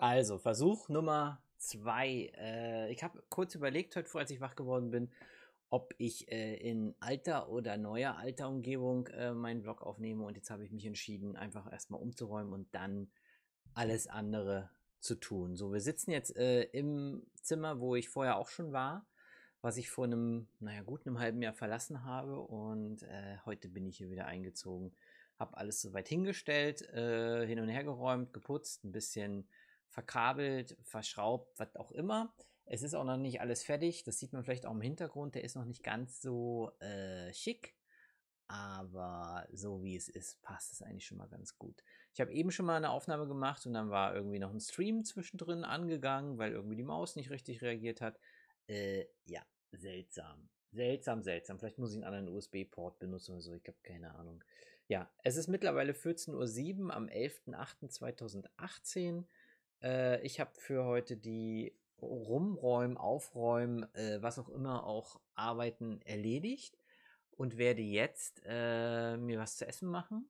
Also, Versuch Nummer zwei. Äh, ich habe kurz überlegt heute vor, als ich wach geworden bin, ob ich äh, in alter oder neuer alter Umgebung äh, meinen Blog aufnehme. Und jetzt habe ich mich entschieden, einfach erstmal umzuräumen und dann alles andere zu tun. So, wir sitzen jetzt äh, im Zimmer, wo ich vorher auch schon war, was ich vor einem, naja, gut einem halben Jahr verlassen habe. Und äh, heute bin ich hier wieder eingezogen. Habe alles soweit hingestellt, äh, hin und her geräumt, geputzt, ein bisschen verkabelt, verschraubt, was auch immer. Es ist auch noch nicht alles fertig. Das sieht man vielleicht auch im Hintergrund. Der ist noch nicht ganz so äh, schick. Aber so wie es ist, passt es eigentlich schon mal ganz gut. Ich habe eben schon mal eine Aufnahme gemacht und dann war irgendwie noch ein Stream zwischendrin angegangen, weil irgendwie die Maus nicht richtig reagiert hat. Äh, ja, seltsam. Seltsam, seltsam. Vielleicht muss ich einen anderen USB-Port benutzen oder so. Ich habe keine Ahnung. Ja, es ist mittlerweile 14.07 Uhr am 11.08.2018. Äh, ich habe für heute die Rumräumen, Aufräumen, äh, was auch immer auch Arbeiten erledigt und werde jetzt äh, mir was zu essen machen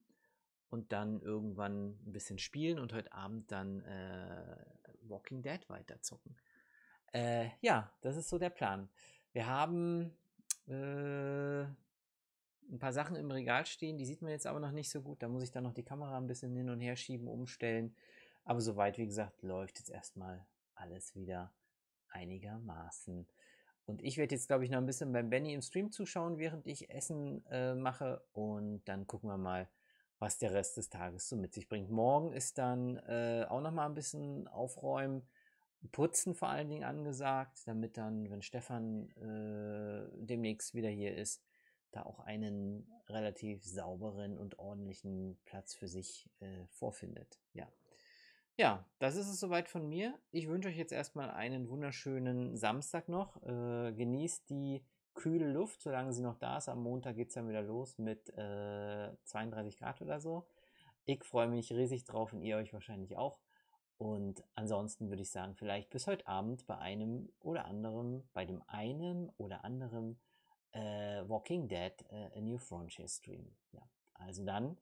und dann irgendwann ein bisschen spielen und heute Abend dann äh, Walking Dead weiterzocken. Äh, ja, das ist so der Plan. Wir haben äh, ein paar Sachen im Regal stehen, die sieht man jetzt aber noch nicht so gut. Da muss ich dann noch die Kamera ein bisschen hin und her schieben, umstellen. Aber soweit, wie gesagt, läuft jetzt erstmal alles wieder einigermaßen. Und ich werde jetzt, glaube ich, noch ein bisschen beim Benny im Stream zuschauen, während ich Essen äh, mache. Und dann gucken wir mal, was der Rest des Tages so mit sich bringt. Morgen ist dann äh, auch noch mal ein bisschen aufräumen, putzen vor allen Dingen angesagt, damit dann, wenn Stefan äh, demnächst wieder hier ist, da auch einen relativ sauberen und ordentlichen Platz für sich äh, vorfindet. Ja. Ja, das ist es soweit von mir. Ich wünsche euch jetzt erstmal einen wunderschönen Samstag noch. Äh, genießt die kühle Luft, solange sie noch da ist. Am Montag geht es dann wieder los mit äh, 32 Grad oder so. Ich freue mich riesig drauf und ihr euch wahrscheinlich auch. Und ansonsten würde ich sagen, vielleicht bis heute Abend bei einem oder anderem, bei dem einen oder anderen äh, Walking Dead äh, A New Frontier Stream. Ja, also dann,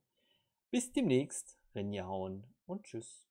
bis demnächst, Renja hauen und tschüss.